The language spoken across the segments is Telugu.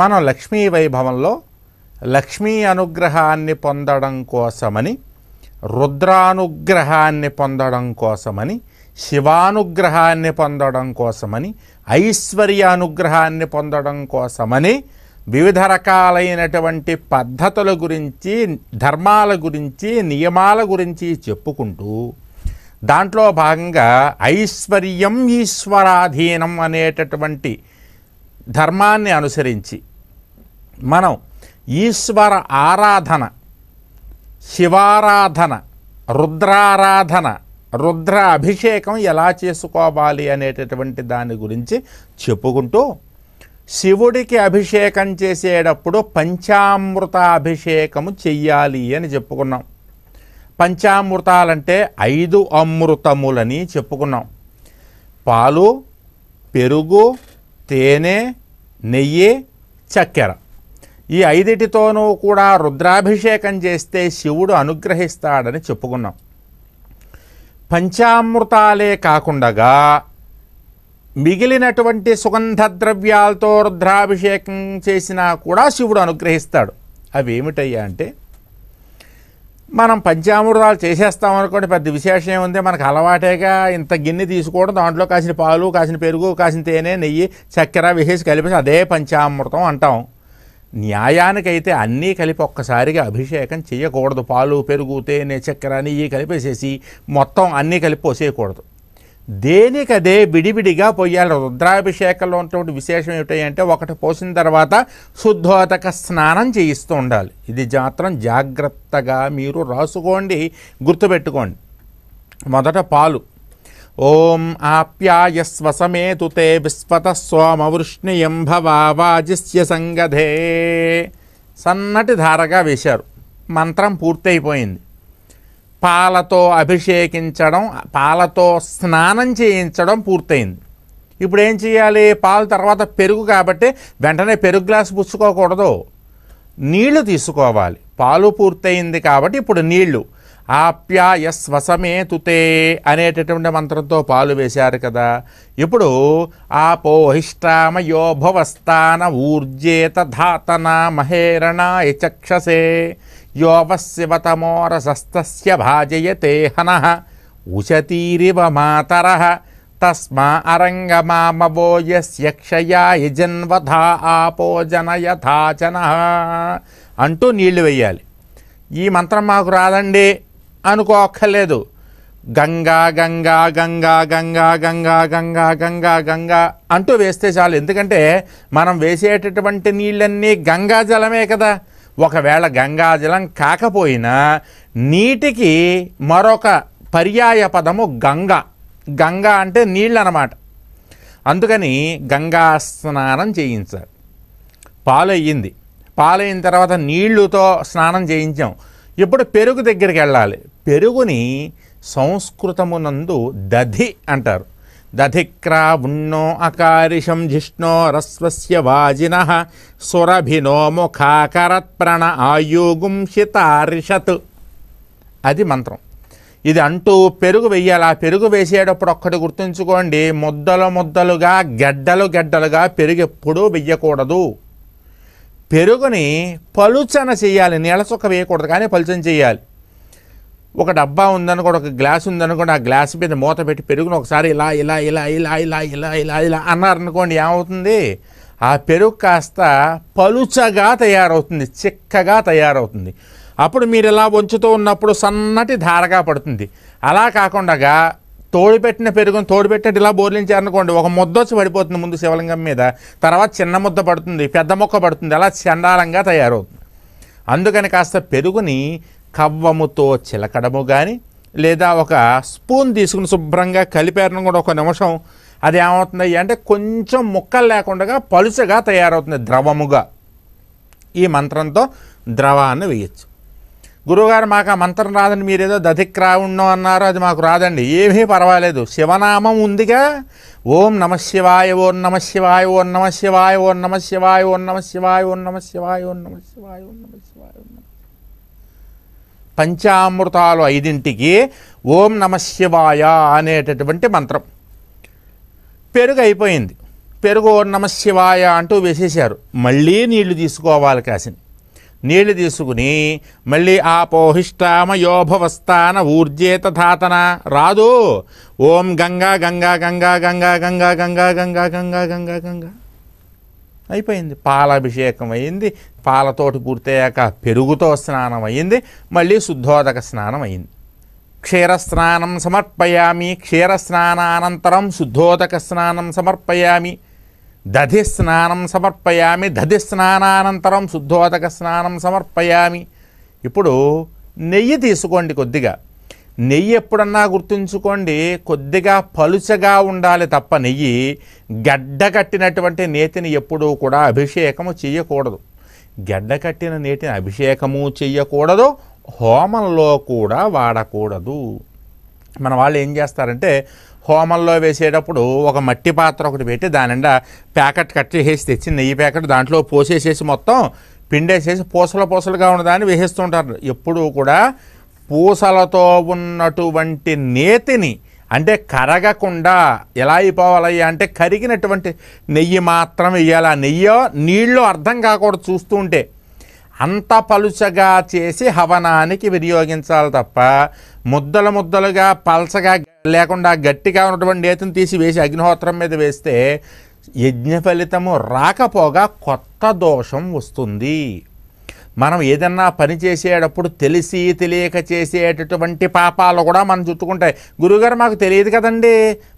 మనం లక్ష్మీ వైభవంలో లక్ష్మీ అనుగ్రహాన్ని పొందడం కోసమని రుద్రానుగ్రహాన్ని పొందడం కోసమని శివానుగ్రహాన్ని పొందడం కోసమని ఐశ్వర్య అనుగ్రహాన్ని పొందడం కోసమని వివిధ రకాలైనటువంటి పద్ధతుల గురించి ధర్మాల గురించి నియమాల గురించి చెప్పుకుంటూ దాంట్లో భాగంగా ఐశ్వర్యం ఈశ్వరాధీనం అనేటటువంటి ధర్మాన్ని అనుసరించి మనం ఈశ్వర ఆరాధన శివారాధన రుద్రారాధన రుద్ర అభిషేకం ఎలా చేసుకోవాలి అనేటటువంటి దాని గురించి చెప్పుకుంటూ శివుడికి అభిషేకం చేసేటప్పుడు పంచామృత అభిషేకము చెయ్యాలి అని చెప్పుకున్నాం పంచామృతాలంటే ఐదు అమృతములని చెప్పుకున్నాం పాలు పెరుగు తేనె నెయ్యి చక్కెర ఈ ఐదిటితోనూ కూడా రుద్రాభిషేకం చేస్తే శివుడు అనుగ్రహిస్తాడని చెప్పుకున్నాం పంచామృతాలే కాకుండా మిగిలినటువంటి సుగంధ ద్రవ్యాలతో రుద్రాభిషేకం చేసినా కూడా శివుడు అనుగ్రహిస్తాడు అవి ఏమిటయ్యా అంటే మనం పంచామృతాలు చేసేస్తాం అనుకోండి పెద్ద విశేషం ఏముంది మనకు అలవాటేగా ఇంత గిన్నె తీసుకోవడం దాంట్లో కాసిన పాలు కాసిన పెరుగు కాసిన తేనె నెయ్యి చక్కెర వేసేసి కలిపేసి అదే పంచామృతం అంటాం న్యాయానికైతే అన్నీ కలిపి ఒక్కసారిగా అభిషేకం చేయకూడదు పాలు పెరుగు తేనె చక్కెర నెయ్యి కలిపేసేసి మొత్తం అన్నీ కలిపి పోసేయకూడదు దేనికదే విడివిడిగా పోయాలి రుద్రాభిషేకంలో ఉన్నటువంటి విశేషం ఏమిటంటే ఒకటి పోసిన తర్వాత శుద్ధోతక స్నానం చేయిస్తూ ఉండాలి ఇది మాత్రం జాగ్రత్తగా మీరు రాసుకోండి గుర్తుపెట్టుకోండి మొదట పాలు ఓం ఆప్యాయస్వ సమేతు తే విశ్వత సోమవృష్ణియం భవాజిస్య సంగధే సన్నటి ధారగా వేశారు మంత్రం పూర్తయిపోయింది పాలతో అభిషేకించడం పాలతో స్నానం చేయించడం పూర్తయింది ఇప్పుడు ఏం చేయాలి పాలు తర్వాత పెరుగు కాబట్టి వెంటనే పెరుగు గ్లాసు పుచ్చుకోకూడదు నీళ్లు తీసుకోవాలి పాలు పూర్తయింది కాబట్టి ఇప్పుడు నీళ్లు తుతే అనేటటువంటి మంత్రంతో పాలు వేశారు కదా ఇప్పుడు ఆపోహిష్టామయోభవస్థాన ఊర్జేత ధాతన మహేరణాయ చక్షసే యోవశివతమోరసస్తస్య భాజయతే హన ఉశతీరివ మాతర తస్మా అరంగమామవో యస్యక్షయాయ ఆపో జనయథాచన అంటూ నీళ్లు వేయాలి ఈ మంత్రం మాకు రాదండి అనుకోక్కర్లేదు గంగా గంగా గంగా గంగా గంగా గంగా గంగా గంగా అంటూ వేస్తే చాలు ఎందుకంటే మనం వేసేటటువంటి నీళ్ళన్నీ గంగా జలమే కదా ఒకవేళ గంగాజలం కాకపోయినా నీటికి మరొక పర్యాయ పదము గంగా గంగా అంటే నీళ్ళు అన్నమాట అందుకని గంగా స్నానం చేయించారు పాలయ్యింది పాలైన తర్వాత నీళ్లుతో స్నానం చేయించాం ఇప్పుడు పెరుగు దగ్గరికి వెళ్ళాలి పెరుగుని సంస్కృతమునందు దధి అంటారు దధిక్రా ఉన్నో అకారిషం జిష్ణో రస్వస్య వాజిన సురభినో ముఖాకరత్ప్రణ ఆయోగుం శితారిషత్ అది మంత్రం ఇది అంటూ పెరుగు వెయ్యాలి ఆ పెరుగు వేసేటప్పుడు ఒక్కటి గుర్తుంచుకోండి ముద్దలు ముద్దలుగా గడ్డలు గడ్డలుగా పెరుగు ఎప్పుడూ వెయ్యకూడదు పెరుగుని పలుచన చేయాలి నీళ్ళ చుక్క వేయకూడదు కానీ పలుచన చేయాలి ఒక డబ్బా ఉందనుకోండి ఒక గ్లాస్ ఉందనుకోండి ఆ గ్లాస్ మీద మూత పెట్టి పెరుగును ఒకసారి ఇలా ఇలా ఇలా ఇలా ఇలా ఇలా ఇలా ఇలా అన్నారనుకోండి ఏమవుతుంది ఆ పెరుగు కాస్త పలుచగా తయారవుతుంది చిక్కగా తయారవుతుంది అప్పుడు మీరు ఇలా వంచుతూ ఉన్నప్పుడు సన్నటి ధారగా పడుతుంది అలా కాకుండా తోడుపెట్టిన పెరుగును తోడుపెట్టినట్టు ఇలా బోర్లించారనుకోండి ఒక ముద్ద వచ్చి పడిపోతుంది ముందు శివలింగం మీద తర్వాత చిన్న ముద్ద పడుతుంది పెద్ద మొక్క పడుతుంది అలా చండాలంగా తయారవుతుంది అందుకని కాస్త పెరుగుని కవ్వముతో చిలకడము కానీ లేదా ఒక స్పూన్ తీసుకుని శుభ్రంగా కలిపారని కూడా ఒక నిమిషం అది ఏమవుతుంది అంటే కొంచెం ముక్కలు లేకుండా పలుచగా తయారవుతుంది ద్రవముగా ఈ మంత్రంతో ద్రవాన్ని వేయచ్చు గురువుగారు మాకు ఆ మంత్రం రాదని మీరేదో దధిక్రావుండం అన్నారు అది మాకు రాదండి ఏమీ పర్వాలేదు శివనామం ఉందిగా ఓం నమ శివాయ ఓం నమ శివాయ ఓం నమ శివాయ ఓం నమ శివాయ ఓం నమ శివాయ ఓం నమ శివాయ ఓం నమ శివాయ ఓం నమ శివాయ ఓం నమ పంచామృతాలు ఐదింటికి ఓం నమ శివాయ అనేటటువంటి మంత్రం పెరుగు అయిపోయింది పెరుగు ఓం నమ శివాయ అంటూ వేసేశారు మళ్ళీ నీళ్లు తీసుకోవాలి కాసింది నీళ్లు తీసుకుని మళ్ళీ ఆ పోహిష్టామయోభవస్థాన ఊర్జేత ధాతన రాదు ఓం గంగా గంగా గంగా గంగా గంగా గంగా గంగా గంగా గంగా గంగా అయిపోయింది పాలాభిషేకం అయింది పాలతోటి పూర్తయ్యాక పెరుగుతో స్నానం అయింది మళ్ళీ శుద్ధోదక స్నానం అయింది క్షీరస్నానం సమర్పయామి క్షీరస్నానానంతరం శుద్ధోదక స్నానం సమర్పయామి దధి స్నానం సమర్పయామి దధి స్నానానంతరం శుద్ధోదక స్నానం సమర్పయామి ఇప్పుడు నెయ్యి తీసుకోండి కొద్దిగా నెయ్యి ఎప్పుడన్నా గుర్తుంచుకోండి కొద్దిగా పలుచగా ఉండాలి తప్ప నెయ్యి గడ్డకట్టినటువంటి నేతిని ఎప్పుడూ కూడా అభిషేకము చేయకూడదు గడ్డకట్టిన నేతిని అభిషేకము చేయకూడదు హోమంలో కూడా వాడకూడదు మన వాళ్ళు ఏం చేస్తారంటే హోమంలో వేసేటప్పుడు ఒక మట్టి పాత్ర ఒకటి పెట్టి దాని నిండా ప్యాకెట్ కట్ చేసేసి తెచ్చి నెయ్యి ప్యాకెట్ దాంట్లో పోసేసేసి మొత్తం పిండేసేసి పూసల పూసలుగా ఉన్నదాన్ని వేసేస్తుంటారు ఎప్పుడూ కూడా పూసలతో ఉన్నటువంటి నేతిని అంటే కరగకుండా ఎలా అయిపోవాలయ్యా అంటే కరిగినటువంటి నెయ్యి మాత్రం వేయాలి ఆ నెయ్యో నీళ్ళు అర్థం కాకూడదు చూస్తూ ఉంటే అంత పలుచగా చేసి హవనానికి వినియోగించాలి తప్ప ముద్దలు ముద్దలుగా పలసగా లేకుండా గట్టిగా ఉన్నటువంటి నేతను తీసి వేసి అగ్నిహోత్రం మీద వేస్తే యజ్ఞ ఫలితము రాకపోగా కొత్త దోషం వస్తుంది మనం ఏదన్నా పని చేసేటప్పుడు తెలిసి తెలియక చేసేటటువంటి పాపాలు కూడా మనం చుట్టుకుంటాయి గురువుగారు మాకు తెలియదు కదండి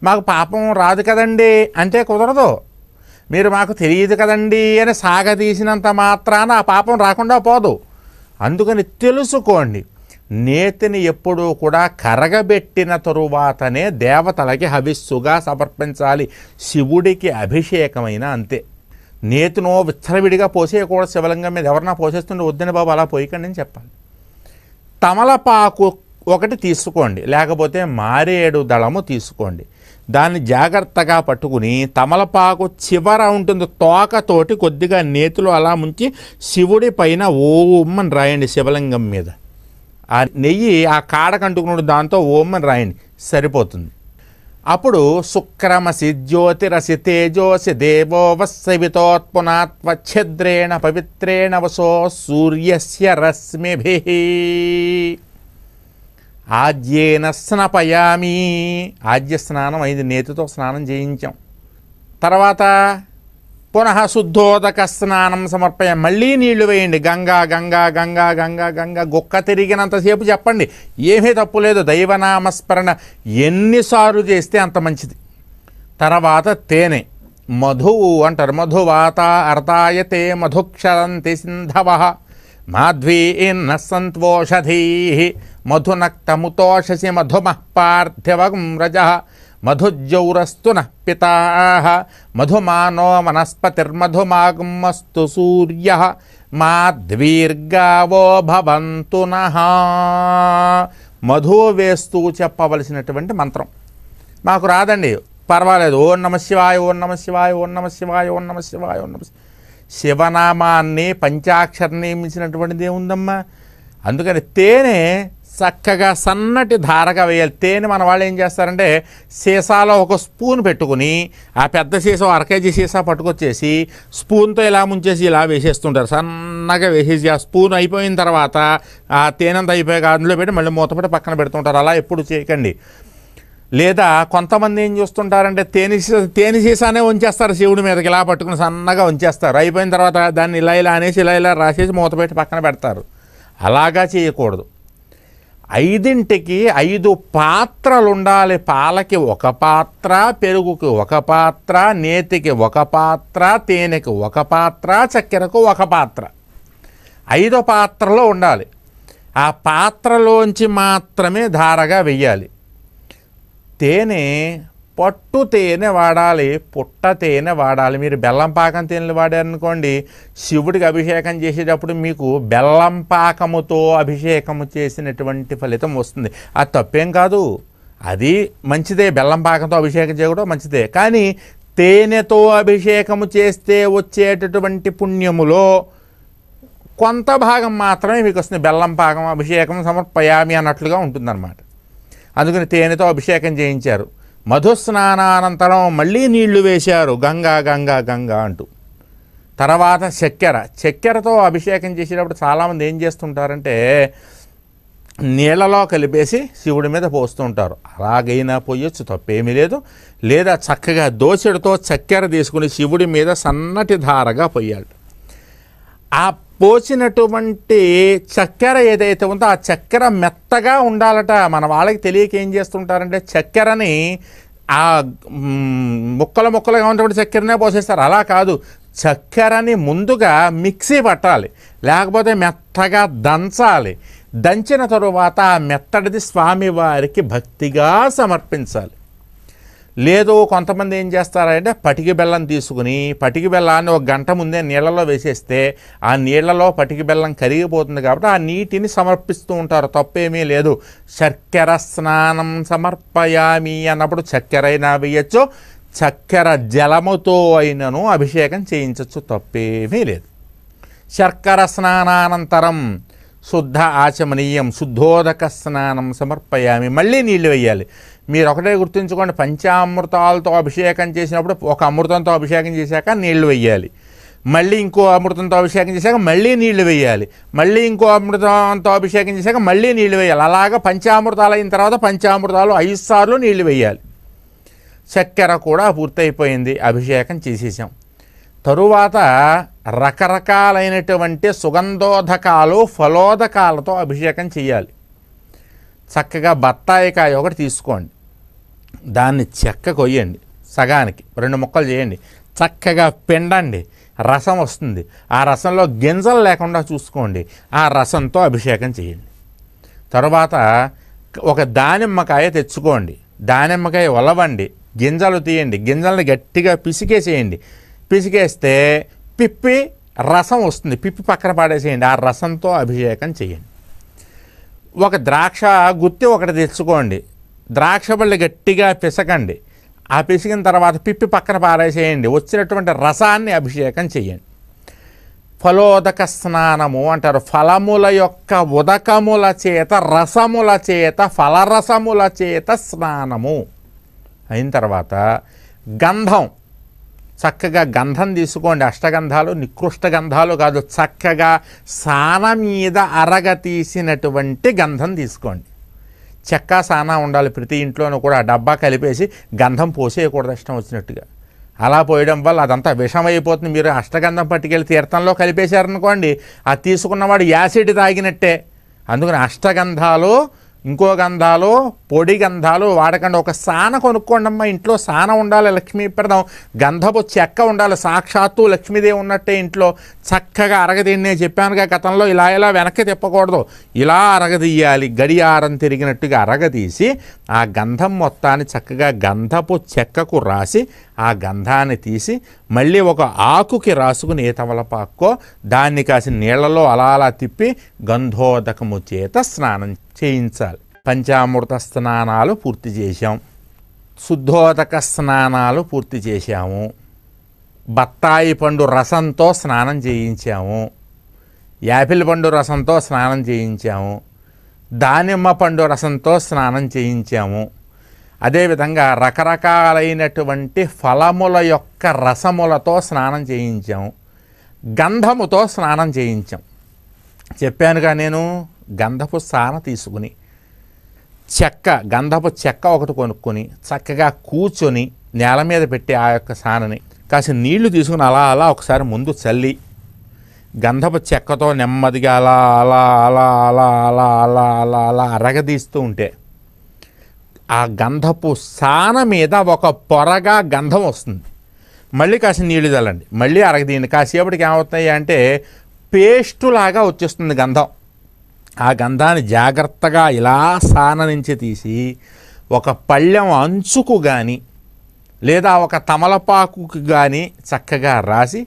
మాకు పాపం రాదు కదండి అంటే కుదరదు మీరు మాకు తెలియదు కదండి అని సాగదీసినంత మాత్రాన ఆ పాపం రాకుండా పోదు అందుకని తెలుసుకోండి నేతిని ఎప్పుడూ కూడా కరగబెట్టిన తరువాతనే దేవతలకి హవిస్సుగా సమర్పించాలి శివుడికి అభిషేకమైన అంతే నేతినో విచ్చలవిడిగా పోసేయకూడదు శివలింగం మీద ఎవరన్నా పోసేస్తుండే వద్దని బాబు అలా పోయికండి అని చెప్పాలి తమలపాకు ఒకటి తీసుకోండి లేకపోతే మారేడు దళము తీసుకోండి దాన్ని జాగ్రత్తగా పట్టుకుని తమలపాకు చివర ఉంటుంది తోకతోటి కొద్దిగా నేతులు అలా ముంచి శివుడి పైన ఓమ్మని రాయండి శివలింగం మీద ఆ నెయ్యి ఆ కాడకంటుకున్నాడు దాంతో ఓమ్మని రాయండి సరిపోతుంది అప్పుడు శుక్రమసి జ్యోతిరసి తేజోసి దేవో వస్సవితోత్పునాత్వచ్ఛద్రేణ పవిత్రేణ వసో సూర్యస్య రశ్మిభి ఆద్యేన స్నపయామి ఆద్య స్నానం అయింది నేతితో స్నానం చేయించాం తర్వాత పునః శుద్ధోదక స్నానం సమర్పయ మళ్ళీ నీళ్లు వేయండి గంగా గంగా గంగా గంగా గంగా గొక్క తిరిగినంతసేపు చెప్పండి ఏమీ తప్పు లేదు దైవనామస్మరణ ఎన్నిసార్లు చేస్తే అంత మంచిది తర్వాత తేనె మధువు అంటారు మధువాత అర్థాయతే మధుక్షరంతి సింధవ माध्वीन्नः सन्त्वोषधीः मधुनक्तमुतोषसि मधुमः पार्थिवं रजः मधुज्जौरस्तु नः पिताः मधुमानो वनस्पतिर्मधुमागमस्तु सूर्यः మాద్వీర్గావో భవంతు మధు వేస్తూ చెప్పవలసినటువంటి మంత్రం మాకు రాదండి పర్వాలేదు ఓం నమ శివాయ ఓం నమ శివాయ ఓం నమ శివాయ ఓం నమ శివాయ ఓం నమ శివాయ శివనామాన్ని పంచాక్షరం నియమించినటువంటిది ఏముందమ్మా అందుకని తేనె చక్కగా సన్నటి ధారగా వేయాలి తేనె మన వాళ్ళు ఏం చేస్తారంటే సీసాలో ఒక స్పూన్ పెట్టుకుని ఆ పెద్ద సీసా అరకేజీ సీసా పట్టుకొచ్చేసి స్పూన్తో ఇలా ముంచేసి ఇలా వేసేస్తుంటారు సన్నగా వేసేసి ఆ స్పూన్ అయిపోయిన తర్వాత ఆ తేనెంత అయిపోయాక అందులో పెట్టి మళ్ళీ మూతపెట్టి పక్కన పెడుతుంటారు అలా ఎప్పుడు చేయకండి లేదా కొంతమంది ఏం చూస్తుంటారంటే తేనె సీసా తేనె సీసానే ఉంచేస్తారు శివుడి మీదకి ఇలా పట్టుకుని సన్నగా ఉంచేస్తారు అయిపోయిన తర్వాత దాన్ని ఇలా ఇలా అనేసి ఇలా ఇలా రాసేసి మూతపెట్టి పక్కన పెడతారు అలాగా చేయకూడదు ఐదింటికి ఐదు పాత్రలు ఉండాలి పాలకి ఒక పాత్ర పెరుగుకి ఒక పాత్ర నేతికి ఒక పాత్ర తేనెకి ఒక పాత్ర చక్కెరకు ఒక పాత్ర ఐదు పాత్రలో ఉండాలి ఆ పాత్రలోంచి మాత్రమే ధారగా వెయ్యాలి తేనె పట్టు తేనె వాడాలి పుట్ట తేనె వాడాలి మీరు బెల్లం పాకం తేనెలు వాడారనుకోండి శివుడికి అభిషేకం చేసేటప్పుడు మీకు బెల్లం పాకముతో అభిషేకము చేసినటువంటి ఫలితం వస్తుంది అది తప్పేం కాదు అది మంచిదే బెల్లం పాకంతో అభిషేకం చేయకూడదు మంచిదే కానీ తేనెతో అభిషేకము చేస్తే వచ్చేటటువంటి పుణ్యములో కొంత భాగం మాత్రమే మీకు వస్తుంది బెల్లం పాకం అభిషేకం సమర్పయామి అన్నట్లుగా ఉంటుందన్నమాట అందుకని తేనెతో అభిషేకం చేయించారు మధుస్నానానంతరం మళ్ళీ నీళ్లు వేశారు గంగా గంగా గంగా అంటూ తర్వాత చక్కెర చక్కెరతో అభిషేకం చేసేటప్పుడు చాలామంది ఏం చేస్తుంటారంటే నీళ్ళలో కలిపేసి శివుడి మీద పోస్తుంటారు అలాగైనా పోయొచ్చు తప్పేమీ లేదు లేదా చక్కగా దోసెడితో చక్కెర తీసుకుని శివుడి మీద సన్నటి ధారగా పోయాడు ఆ పోసినటువంటి చక్కెర ఏదైతే ఉందో ఆ చక్కెర మెత్తగా ఉండాలట మన వాళ్ళకి తెలియక ఏం చేస్తుంటారంటే చక్కెరని ఆ ముక్కలు ముక్కలుగా ఉన్నటువంటి చక్కెరనే పోసేస్తారు అలా కాదు చక్కెరని ముందుగా మిక్సీ పట్టాలి లేకపోతే మెత్తగా దంచాలి దంచిన తరువాత ఆ మెత్తడిది స్వామివారికి భక్తిగా సమర్పించాలి లేదు కొంతమంది ఏం చేస్తారంటే పటికి బెల్లం తీసుకుని పటికి బెల్లాన్ని ఒక గంట ముందే నీళ్ళలో వేసేస్తే ఆ నీళ్లలో పటికి బెల్లం కరిగిపోతుంది కాబట్టి ఆ నీటిని సమర్పిస్తూ ఉంటారు తప్పేమీ లేదు చక్కెర స్నానం సమర్పయామి అన్నప్పుడు చక్కెరైనా వేయచ్చు చక్కెర జలముతో అయినను అభిషేకం చేయించవచ్చు తప్పేమీ లేదు శర్కర స్నానానంతరం శుద్ధ ఆచమనీయం శుద్ధోదక స్నానం సమర్పయామి మళ్ళీ నీళ్లు వేయాలి మీరు ఒకటే గుర్తుంచుకోండి పంచామృతాలతో అభిషేకం చేసినప్పుడు ఒక అమృతంతో అభిషేకం చేశాక నీళ్లు వెయ్యాలి మళ్ళీ ఇంకో అమృతంతో అభిషేకం చేశాక మళ్ళీ నీళ్లు వేయాలి మళ్ళీ ఇంకో అమృతంతో అభిషేకం చేశాక మళ్ళీ నీళ్లు వేయాలి అలాగా పంచామృతాలు అయిన తర్వాత పంచామృతాలు ఐదు సార్లు నీళ్లు వేయాలి చక్కెర కూడా పూర్తయిపోయింది అభిషేకం చేసేసాం తరువాత రకరకాలైనటువంటి సుగంధోదకాలు ఫలోదకాలతో అభిషేకం చేయాలి చక్కగా బత్తాయికాయ ఒకటి తీసుకోండి దాన్ని చెక్క కొయ్యండి సగానికి రెండు ముక్కలు చేయండి చక్కగా పిండండి రసం వస్తుంది ఆ రసంలో గింజలు లేకుండా చూసుకోండి ఆ రసంతో అభిషేకం చేయండి తర్వాత ఒక దానిమ్మకాయ తెచ్చుకోండి దానిమ్మకాయ ఒలవండి గింజలు తీయండి గింజలను గట్టిగా పిసికేసేయండి పిసికేస్తే పిప్పి రసం వస్తుంది పిప్పి పక్కన పాడేసేయండి ఆ రసంతో అభిషేకం చేయండి ఒక ద్రాక్ష గుత్తి ఒకటి తెచ్చుకోండి ద్రాక్ష పళ్ళు గట్టిగా పిసకండి ఆ పిసికిన తర్వాత పిప్పి పక్కన పారేసేయండి వచ్చినటువంటి రసాన్ని అభిషేకం చేయండి ఫలోదక స్నానము అంటారు ఫలముల యొక్క ఉదకముల చేత రసముల చేత ఫలరసముల చేత స్నానము అయిన తర్వాత గంధం చక్కగా గంధం తీసుకోండి అష్టగంధాలు నికృష్ట గంధాలు కాదు చక్కగా సాన మీద అరగ తీసినటువంటి గంధం తీసుకోండి చెక్క సానా ఉండాలి ప్రతి ఇంట్లోనూ కూడా డబ్బా కలిపేసి గంధం పోసేయకూడదు ఇష్టం వచ్చినట్టుగా అలా పోయడం వల్ల అదంతా విషం అయిపోతుంది మీరు అష్టగంధం పట్టుకెళ్ళి తీర్థంలో కలిపేశారనుకోండి అది తీసుకున్నవాడు యాసిడ్ తాగినట్టే అందుకని అష్టగంధాలు ఇంకో గంధాలు పొడి గంధాలు వాడకండి ఒక సాన కొనుక్కోండి అమ్మా ఇంట్లో సాన ఉండాలి లక్ష్మీప్రదం గంధపు చెక్క ఉండాలి సాక్షాత్తు లక్ష్మీదేవి ఉన్నట్టే ఇంట్లో చక్కగా అరగదీయండి నేను చెప్పానుగా గతంలో ఇలా ఇలా వెనక్కి తిప్పకూడదు ఇలా అరగదీయాలి గడియారం తిరిగినట్టుగా అరగదీసి ఆ గంధం మొత్తాన్ని చక్కగా గంధపు చెక్కకు రాసి ఆ గంధాన్ని తీసి మళ్ళీ ఒక ఆకుకి రాసుకుని ఏ తమలపాక్కో దాన్ని కాసి నీళ్లలో అలా అలా తిప్పి గంధోదకము చేత స్నానం చేయించాలి పంచామృత స్నానాలు పూర్తి చేశాం శుద్ధోదక స్నానాలు పూర్తి చేశాము బత్తాయి పండు రసంతో స్నానం చేయించాము యాపిల్ పండు రసంతో స్నానం చేయించాము దానిమ్మ పండు రసంతో స్నానం చేయించాము అదేవిధంగా రకరకాలైనటువంటి ఫలముల యొక్క రసములతో స్నానం చేయించాము గంధముతో స్నానం చేయించాం చెప్పానుగా నేను గంధపు సాన తీసుకుని చెక్క గంధపు చెక్క ఒకటి కొనుక్కొని చక్కగా కూర్చొని నేల మీద పెట్టి ఆ యొక్క సానని కాసి నీళ్లు తీసుకుని అలా అలా ఒకసారి ముందు చల్లి గంధపు చెక్కతో నెమ్మదిగా అలా అలా అలా అలా అలా అలా అలా అలా అరగదీస్తూ ఉంటే ఆ గంధపు సాన మీద ఒక పొరగా గంధం వస్తుంది మళ్ళీ కాసి నీళ్లు తెల్లండి మళ్ళీ అరగదీయండి కాసేపటికి ఏమవుతాయి అంటే పేస్టులాగా వచ్చేస్తుంది గంధం ఆ గంధాన్ని జాగ్రత్తగా ఇలా సాన నుంచి తీసి ఒక పళ్ళెం అంచుకు కానీ లేదా ఒక తమలపాకుకు కానీ చక్కగా రాసి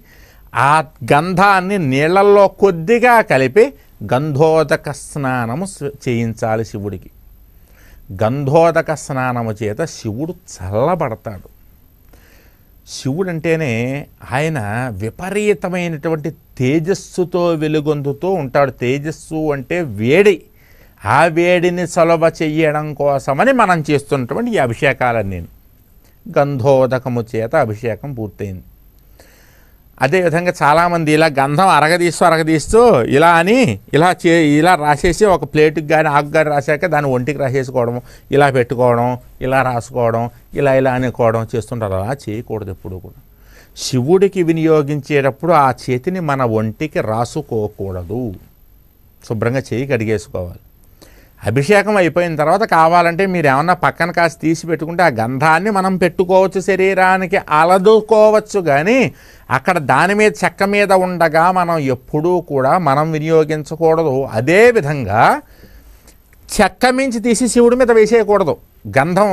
ఆ గంధాన్ని నీళ్ళల్లో కొద్దిగా కలిపి గంధోదక స్నానము చేయించాలి శివుడికి గంధోదక స్నానము చేత శివుడు చల్లబడతాడు శివుడు అంటేనే ఆయన విపరీతమైనటువంటి తేజస్సుతో వెలుగొందుతూ ఉంటాడు తేజస్సు అంటే వేడి ఆ వేడిని సొలభ చెయ్యడం కోసమని మనం చేస్తున్నటువంటి ఈ అభిషేకాలన్నీ గంధోదకము చేత అభిషేకం పూర్తయింది అదేవిధంగా చాలామంది ఇలా గంధం అరగదీస్తూ అరగదీస్తూ ఇలా అని ఇలా చే ఇలా రాసేసి ఒక ప్లేటుకి కానీ ఆకు కానీ రాసాక దాన్ని ఒంటికి రాసేసుకోవడం ఇలా పెట్టుకోవడం ఇలా రాసుకోవడం ఇలా ఇలా అనుకోవడం చేస్తుంటారు అలా చేయకూడదు ఎప్పుడు కూడా శివుడికి వినియోగించేటప్పుడు ఆ చేతిని మన ఒంటికి రాసుకోకూడదు శుభ్రంగా చేయి కడిగేసుకోవాలి అభిషేకం అయిపోయిన తర్వాత కావాలంటే మీరు ఏమన్నా పక్కన కాసి తీసి పెట్టుకుంటే ఆ గంధాన్ని మనం పెట్టుకోవచ్చు శరీరానికి అలదుకోవచ్చు కానీ అక్కడ దాని మీద చెక్క మీద ఉండగా మనం ఎప్పుడూ కూడా మనం వినియోగించకూడదు అదేవిధంగా చెక్క మించి తీసి శివుడి మీద వేసేయకూడదు గంధం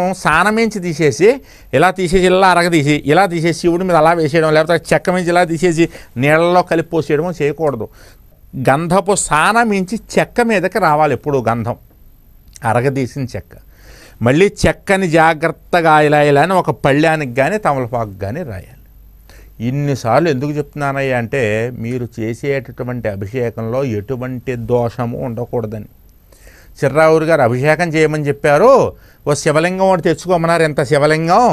మించి తీసేసి ఇలా తీసేసి ఇలా అరగదీసి ఇలా తీసేసి శివుడి మీద అలా వేసేయడం లేకపోతే చెక్క మించి ఇలా తీసేసి నీళ్ళలో కలిపి పోసేయడం చేయకూడదు గంధపు సానమించి చెక్క మీదకి రావాలి ఎప్పుడు గంధం అరగదీసిన చెక్క మళ్ళీ చెక్కని జాగ్రత్తగా ఇలా అని ఒక పళ్ళ్యానికి కానీ తమలపాకు కానీ రాయాలి ఇన్నిసార్లు ఎందుకు చెప్తున్నానయ్యా అంటే మీరు చేసేటటువంటి అభిషేకంలో ఎటువంటి దోషము ఉండకూడదని చిర్రావురు గారు అభిషేకం చేయమని చెప్పారు ఓ శివలింగం ఒకటి తెచ్చుకోమన్నారు ఎంత శివలింగం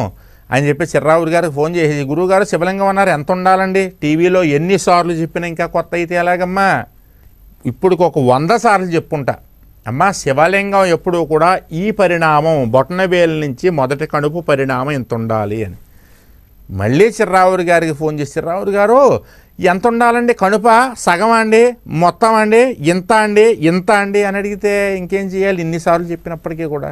అని చెప్పి చిర్రావురు గారికి ఫోన్ చేసి గురువుగారు శివలింగం అన్నారు ఎంత ఉండాలండి టీవీలో ఎన్నిసార్లు చెప్పినా ఇంకా కొత్త అయితే ఎలాగమ్మా ఇప్పుడు ఒక వంద సార్లు చెప్పుంటా అమ్మ శివలింగం ఎప్పుడూ కూడా ఈ పరిణామం బొటనవేలు నుంచి మొదటి కణుపు పరిణామం ఇంత ఉండాలి అని మళ్ళీ చిర్రావురి గారికి ఫోన్ చేసి చిర్రావురి గారు ఎంత ఉండాలండి కనుప సగం అండి మొత్తం అండి ఇంత అండి ఇంత అండి అని అడిగితే ఇంకేం చేయాలి ఇన్నిసార్లు చెప్పినప్పటికీ కూడా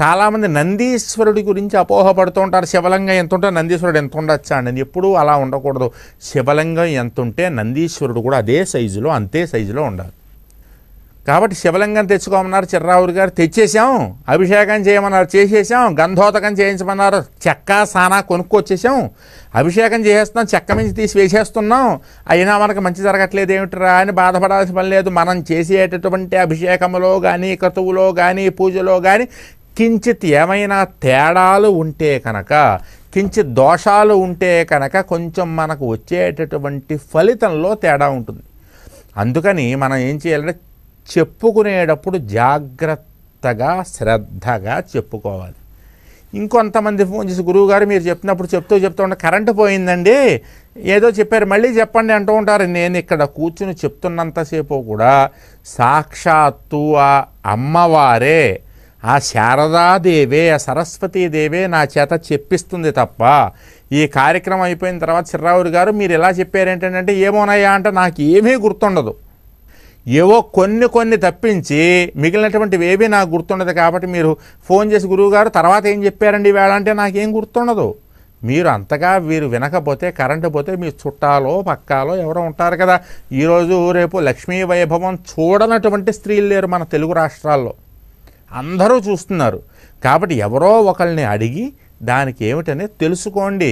చాలామంది నందీశ్వరుడి గురించి అపోహపడుతూ ఉంటారు శివలింగం ఎంత ఉంటే నందీశ్వరుడు ఎంత ఉండొచ్చా అండి ఎప్పుడూ అలా ఉండకూడదు శివలింగం ఎంత ఉంటే నందీశ్వరుడు కూడా అదే సైజులో అంతే సైజులో ఉండాలి కాబట్టి శివలింగం తెచ్చుకోమన్నారు చిర్రావురు గారు తెచ్చేసాం అభిషేకం చేయమన్నారు చేసేసాం గంధోతకం చేయించమన్నారు చెక్క సానా కొనుక్కొచ్చేసాం అభిషేకం చేసేస్తాం చెక్క మించి తీసి వేసేస్తున్నాం అయినా మనకు మంచి జరగట్లేదు ఏమిటిరా అని బాధపడాల్సిన పని లేదు మనం చేసేటటువంటి అభిషేకములో కానీ క్రతువులో కానీ పూజలో కానీ కించిత్ ఏమైనా తేడాలు ఉంటే కనుక కించిత్ దోషాలు ఉంటే కనుక కొంచెం మనకు వచ్చేటటువంటి ఫలితంలో తేడా ఉంటుంది అందుకని మనం ఏం చేయాలంటే చెప్పుకునేటప్పుడు జాగ్రత్తగా శ్రద్ధగా చెప్పుకోవాలి ఇంకొంతమంది ఫోన్ చేసి గురువు గారు మీరు చెప్పినప్పుడు చెప్తూ చెప్తూ ఉంటే కరెంటు పోయిందండి ఏదో చెప్పారు మళ్ళీ చెప్పండి అంటూ ఉంటారు నేను ఇక్కడ కూర్చుని చెప్తున్నంతసేపు కూడా సాక్షాత్తు ఆ అమ్మవారే ఆ శారదాదేవే ఆ సరస్వతీదేవే నా చేత చెప్పిస్తుంది తప్ప ఈ కార్యక్రమం అయిపోయిన తర్వాత చిర్రావురి గారు మీరు ఎలా చెప్పారేంటంటే ఏమోనయ్యా అంటే నాకు ఏమీ గుర్తుండదు ఏవో కొన్ని కొన్ని తప్పించి మిగిలినటువంటివి ఏవి నాకు గుర్తుండదు కాబట్టి మీరు ఫోన్ చేసి గురువుగారు తర్వాత ఏం చెప్పారండి వేళ అంటే నాకేం గుర్తుండదు మీరు అంతగా వీరు వినకపోతే కరెంటు పోతే మీ చుట్టాలో పక్కాలో ఎవరో ఉంటారు కదా ఈరోజు రేపు లక్ష్మీ వైభవం చూడనటువంటి స్త్రీలు లేరు మన తెలుగు రాష్ట్రాల్లో అందరూ చూస్తున్నారు కాబట్టి ఎవరో ఒకరిని అడిగి దానికి ఏమిటని తెలుసుకోండి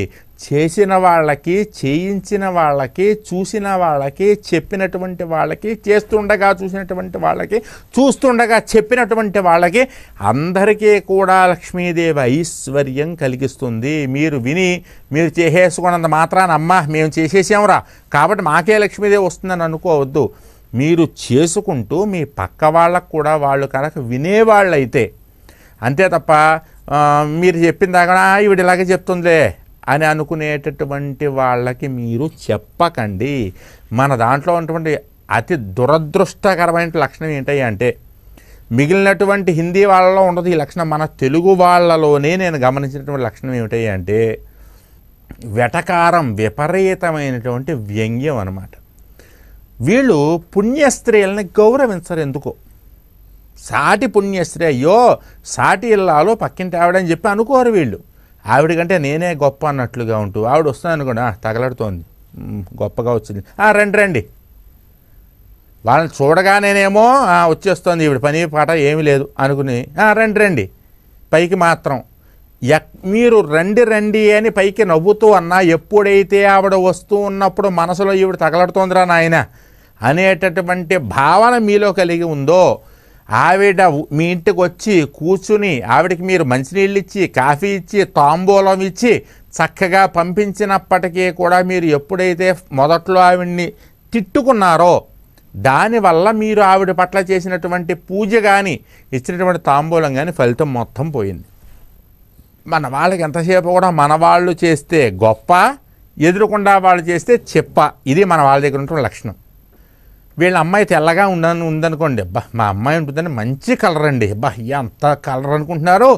చేసిన వాళ్ళకి చేయించిన వాళ్ళకి చూసిన వాళ్ళకి చెప్పినటువంటి వాళ్ళకి చేస్తుండగా చూసినటువంటి వాళ్ళకి చూస్తుండగా చెప్పినటువంటి వాళ్ళకి అందరికీ కూడా లక్ష్మీదేవి ఐశ్వర్యం కలిగిస్తుంది మీరు విని మీరు చేసేసుకున్నంత మాత్రాన అమ్మ మేము చేసేసాంరా కాబట్టి మాకే లక్ష్మీదేవి వస్తుందని అనుకోవద్దు మీరు చేసుకుంటూ మీ పక్క వాళ్ళకు కూడా వాళ్ళు కనుక అయితే అంతే తప్ప మీరు చెప్పిన దాకా ఈవిడ ఇలాగే చెప్తుందిలే అని అనుకునేటటువంటి వాళ్ళకి మీరు చెప్పకండి మన దాంట్లో ఉన్నటువంటి అతి దురదృష్టకరమైన లక్షణం ఏంటి అంటే మిగిలినటువంటి హిందీ వాళ్ళలో ఉండదు ఈ లక్షణం మన తెలుగు వాళ్ళలోనే నేను గమనించినటువంటి లక్షణం ఏమిటి అంటే వెటకారం విపరీతమైనటువంటి వ్యంగ్యం అనమాట వీళ్ళు పుణ్యస్త్రీలని గౌరవించరు ఎందుకో సాటి పుణ్యశ్రీ అయ్యో సాటి ఇల్లాలో పక్కింటి ఆవిడని చెప్పి అనుకోరు వీళ్ళు ఆవిడ కంటే నేనే గొప్ప అన్నట్లుగా ఉంటూ ఆవిడ వస్తుంది అనుకోండి తగలడుతోంది గొప్పగా వచ్చింది రండి రండి వాళ్ళని చూడగానేనేమో వచ్చేస్తోంది ఈవిడ పని పాట ఏమీ లేదు అనుకుని రండి రండి పైకి మాత్రం ఎక్ మీరు రండి రండి అని పైకి నవ్వుతూ అన్నా ఎప్పుడైతే ఆవిడ వస్తూ ఉన్నప్పుడు మనసులో ఈవిడ తగలడుతోందిరా నాయన అనేటటువంటి భావన మీలో కలిగి ఉందో ఆవిడ మీ ఇంటికి వచ్చి కూర్చుని ఆవిడకి మీరు మంచినీళ్ళు ఇచ్చి కాఫీ ఇచ్చి తాంబూలం ఇచ్చి చక్కగా పంపించినప్పటికీ కూడా మీరు ఎప్పుడైతే మొదట్లో ఆవిడ్ని తిట్టుకున్నారో దానివల్ల మీరు ఆవిడ పట్ల చేసినటువంటి పూజ కానీ ఇచ్చినటువంటి తాంబూలం కానీ ఫలితం మొత్తం పోయింది మన వాళ్ళకి ఎంతసేపు కూడా మన వాళ్ళు చేస్తే గొప్ప ఎదురుకుండా వాళ్ళు చేస్తే చెప్ప ఇది మన వాళ్ళ దగ్గర ఉన్నటువంటి లక్షణం వీళ్ళ అమ్మాయి తెల్లగా ఉండని ఉందనుకోండి అబ్బా మా అమ్మాయి ఉంటుందని మంచి కలర్ అండి అబ్బా ఎంత కలర్ అనుకుంటున్నారో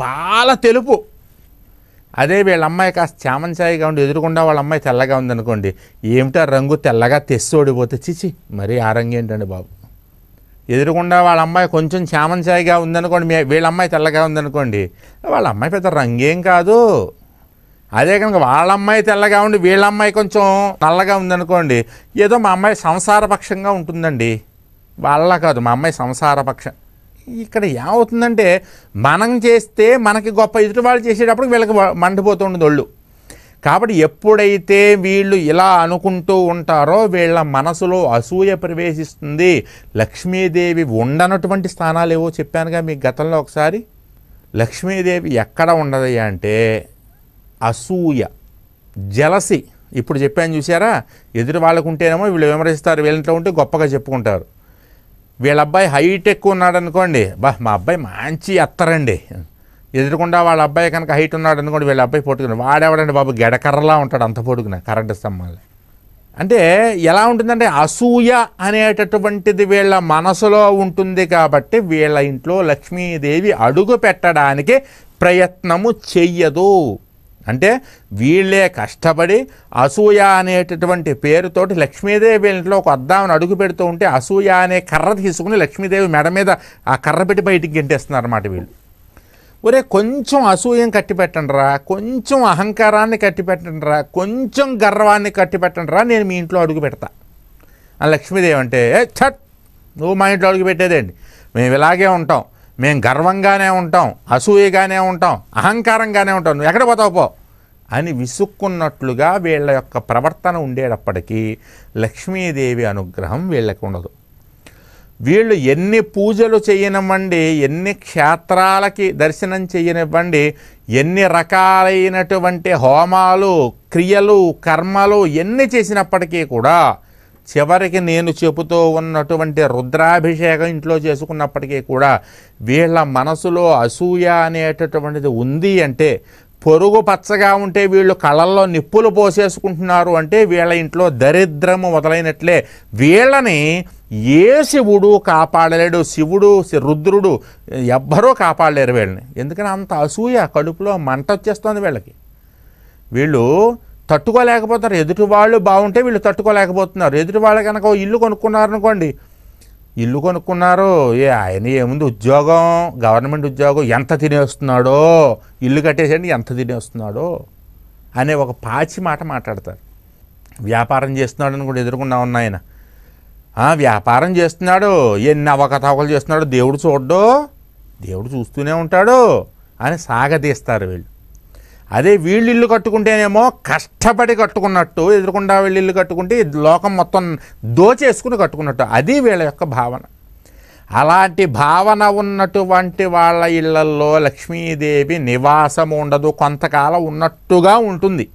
పాల తెలుపు అదే వీళ్ళ అమ్మాయి కాస్త చామంచాయిగా ఉండి ఎదురుకుండా వాళ్ళ అమ్మాయి తెల్లగా ఉందనుకోండి ఏమిటో రంగు తెల్లగా తెస్సి ఓడిపోతే చిచి మరీ ఆ రంగు ఏంటండి బాబు ఎదురుకుండా వాళ్ళ అమ్మాయి కొంచెం చామంచాయిగా ఉందనుకోండి వీళ్ళ అమ్మాయి తెల్లగా ఉందనుకోండి వాళ్ళ అమ్మాయి పెద్ద రంగేం కాదు అదే కనుక వాళ్ళ అమ్మాయి తెల్లగా ఉండి వీళ్ళ అమ్మాయి కొంచెం నల్లగా ఉందనుకోండి ఏదో మా అమ్మాయి సంసారపక్షంగా ఉంటుందండి వాళ్ళ కాదు మా అమ్మాయి సంసారపక్షం ఇక్కడ ఏమవుతుందంటే మనం చేస్తే మనకి గొప్ప ఎదుటి వాళ్ళు చేసేటప్పుడు వీళ్ళకి మండిపోతుండదు ఒళ్ళు కాబట్టి ఎప్పుడైతే వీళ్ళు ఇలా అనుకుంటూ ఉంటారో వీళ్ళ మనసులో అసూయ ప్రవేశిస్తుంది లక్ష్మీదేవి ఉండనటువంటి స్థానాలు ఏవో చెప్పానుగా మీ గతంలో ఒకసారి లక్ష్మీదేవి ఎక్కడ ఉండదయ్యా అంటే అసూయ జలసి ఇప్పుడు చెప్పాను చూసారా ఎదురు వాళ్ళకు ఉంటేనేమో వీళ్ళు విమర్శిస్తారు వీళ్ళంట్లో ఉంటే గొప్పగా చెప్పుకుంటారు వీళ్ళ అబ్బాయి హైట్ ఎక్కువ ఉన్నాడు అనుకోండి బా మా అబ్బాయి మంచి ఎత్తరండి ఎదురుకుండా వాళ్ళ అబ్బాయి కనుక హైట్ ఉన్నాడు అనుకోండి వీళ్ళ అబ్బాయి పొట్టుకుని వాడేవాడండి బాబు గెడకర్రలా ఉంటాడు అంత పొడుకున్నా కరెంట్ స్తంభాలు అంటే ఎలా ఉంటుందంటే అసూయ అనేటటువంటిది వీళ్ళ మనసులో ఉంటుంది కాబట్టి వీళ్ళ ఇంట్లో లక్ష్మీదేవి అడుగు పెట్టడానికి ప్రయత్నము చెయ్యదు అంటే వీళ్ళే కష్టపడి అసూయ అనేటటువంటి పేరుతోటి లక్ష్మీదేవి ఇంట్లో ఒక వద్దామని అడుగు పెడుతూ ఉంటే అసూయ అనే కర్ర తీసుకుని లక్ష్మీదేవి మెడ మీద ఆ కర్ర పెట్టి బయటికి గెంటేస్తున్నారు అన్నమాట వీళ్ళు ఒరే కొంచెం అసూయం కట్టి పెట్టండిరా కొంచెం అహంకారాన్ని కట్టి పెట్టండిరా కొంచెం గర్వాన్ని కట్టి పెట్టండిరా నేను మీ ఇంట్లో అడుగు పెడతా లక్ష్మీదేవి అంటే ఛట్ నువ్వు మా ఇంట్లో అడుగు పెట్టేదేండి మేము ఇలాగే ఉంటాం మేము గర్వంగానే ఉంటాం అసూయగానే ఉంటాం అహంకారంగానే ఉంటాం నువ్వు ఎక్కడ పోతావు పో అని విసుక్కున్నట్లుగా వీళ్ళ యొక్క ప్రవర్తన ఉండేటప్పటికీ లక్ష్మీదేవి అనుగ్రహం వీళ్ళకి ఉండదు వీళ్ళు ఎన్ని పూజలు చేయనివ్వండి ఎన్ని క్షేత్రాలకి దర్శనం చేయనివ్వండి ఎన్ని రకాలైనటువంటి హోమాలు క్రియలు కర్మలు ఎన్ని చేసినప్పటికీ కూడా చివరికి నేను చెబుతూ ఉన్నటువంటి రుద్రాభిషేకం ఇంట్లో చేసుకున్నప్పటికీ కూడా వీళ్ళ మనసులో అసూయ అనేటటువంటిది ఉంది అంటే పొరుగు పచ్చగా ఉంటే వీళ్ళు కళ్ళల్లో నిప్పులు పోసేసుకుంటున్నారు అంటే వీళ్ళ ఇంట్లో దరిద్రము మొదలైనట్లే వీళ్ళని ఏ శివుడు కాపాడలేడు శివుడు రుద్రుడు ఎవ్వరూ కాపాడలేరు వీళ్ళని ఎందుకని అంత అసూయ కడుపులో మంట వచ్చేస్తుంది వీళ్ళకి వీళ్ళు తట్టుకోలేకపోతారు ఎదుటి వాళ్ళు బాగుంటే వీళ్ళు తట్టుకోలేకపోతున్నారు ఎదుటి వాళ్ళు కనుక ఇల్లు కొనుక్కున్నారనుకోండి ఇల్లు కొనుక్కున్నారు ఏ ఆయన ఏముంది ఉద్యోగం గవర్నమెంట్ ఉద్యోగం ఎంత తినేస్తున్నాడో ఇల్లు కట్టేసండి ఎంత తినేస్తున్నాడో అనే ఒక పాచి మాట మాట్లాడతారు వ్యాపారం చేస్తున్నాడని కూడా ఎదుర్కొన్నా ఉన్నాయన వ్యాపారం చేస్తున్నాడు ఎన్ని అవకతవకలు చేస్తున్నాడు దేవుడు చూడ్డో దేవుడు చూస్తూనే ఉంటాడు అని సాగదీస్తారు వీళ్ళు అదే వీళ్ళు ఇల్లు కట్టుకుంటేనేమో కష్టపడి కట్టుకున్నట్టు ఎదురుకుండా వీళ్ళు ఇల్లు కట్టుకుంటే లోకం మొత్తం దోచేసుకుని కట్టుకున్నట్టు అది వీళ్ళ యొక్క భావన అలాంటి భావన ఉన్నటువంటి వాళ్ళ ఇళ్లలో లక్ష్మీదేవి నివాసం ఉండదు కొంతకాలం ఉన్నట్టుగా ఉంటుంది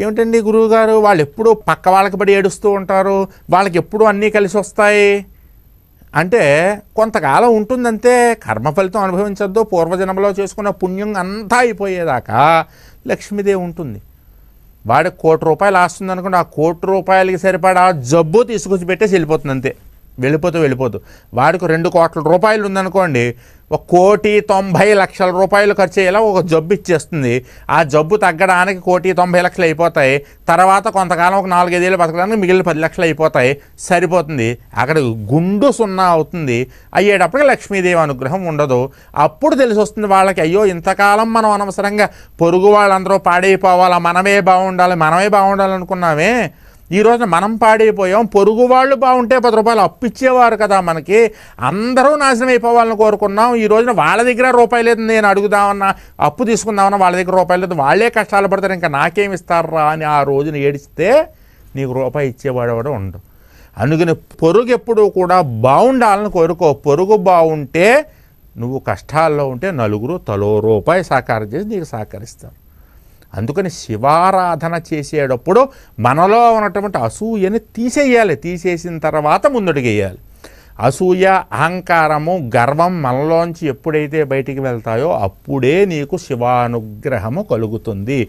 ఏమిటండి గురువుగారు వాళ్ళు ఎప్పుడూ పక్క వాళ్ళకి పడి ఏడుస్తూ ఉంటారు వాళ్ళకి ఎప్పుడూ అన్నీ కలిసి వస్తాయి అంటే కొంతకాలం ఉంటుందంతే కర్మఫలితం అనుభవించద్దు పూర్వజన్మలో చేసుకున్న పుణ్యం అంతా అయిపోయేదాకా లక్ష్మీదేవి ఉంటుంది వాడికి కోటి రూపాయలు ఆస్తుంది అనుకోండి ఆ కోటి రూపాయలకి సరిపడా జబ్బు తీసుకొచ్చి పెట్టేసి వెళ్ళిపోతుంది అంతే వెళ్ళిపోతూ వెళ్ళిపోతూ వాడికి రెండు కోట్ల రూపాయలు ఉందనుకోండి ఒక కోటి తొంభై లక్షల రూపాయలు ఖర్చు అయ్యేలా ఒక జబ్బు ఇచ్చేస్తుంది ఆ జబ్బు తగ్గడానికి కోటి తొంభై లక్షలు అయిపోతాయి తర్వాత కొంతకాలం ఒక నాలుగైదేళ్ళు బతకడానికి మిగిలిన పది లక్షలు అయిపోతాయి సరిపోతుంది అక్కడ గుండు సున్నా అవుతుంది అయ్యేటప్పటికి లక్ష్మీదేవి అనుగ్రహం ఉండదు అప్పుడు తెలిసి వస్తుంది వాళ్ళకి అయ్యో ఇంతకాలం మనం అనవసరంగా పొరుగు వాళ్ళందరూ పాడైపోవాలా మనమే బాగుండాలి మనమే బాగుండాలనుకున్నామే ఈ రోజున మనం పాడైపోయాం పొరుగు వాళ్ళు బాగుంటే పది రూపాయలు అప్పిచ్చేవారు కదా మనకి అందరూ నాశనం అయిపోవాలని కోరుకున్నాం ఈ రోజున వాళ్ళ దగ్గర రూపాయి లేదు నేను అడుగుదామన్నా అప్పు తీసుకుందామన్నా వాళ్ళ దగ్గర రూపాయి లేదు వాళ్ళే కష్టాలు పడతారు ఇంకా నాకేమిస్తారా అని ఆ రోజున ఏడిస్తే నీకు రూపాయి ఇచ్చేవాడు కూడా ఉండు అందుకని పొరుగు ఎప్పుడూ కూడా బాగుండాలని కోరుకో పొరుగు బాగుంటే నువ్వు కష్టాల్లో ఉంటే నలుగురు తలో రూపాయి సహకారం చేసి నీకు సహకరిస్తారు అందుకని శివారాధన చేసేటప్పుడు మనలో ఉన్నటువంటి అసూయని తీసేయాలి తీసేసిన తర్వాత ముందడుగేయాలి అసూయ అహంకారము గర్వం మనలోంచి ఎప్పుడైతే బయటికి వెళ్తాయో అప్పుడే నీకు శివానుగ్రహము కలుగుతుంది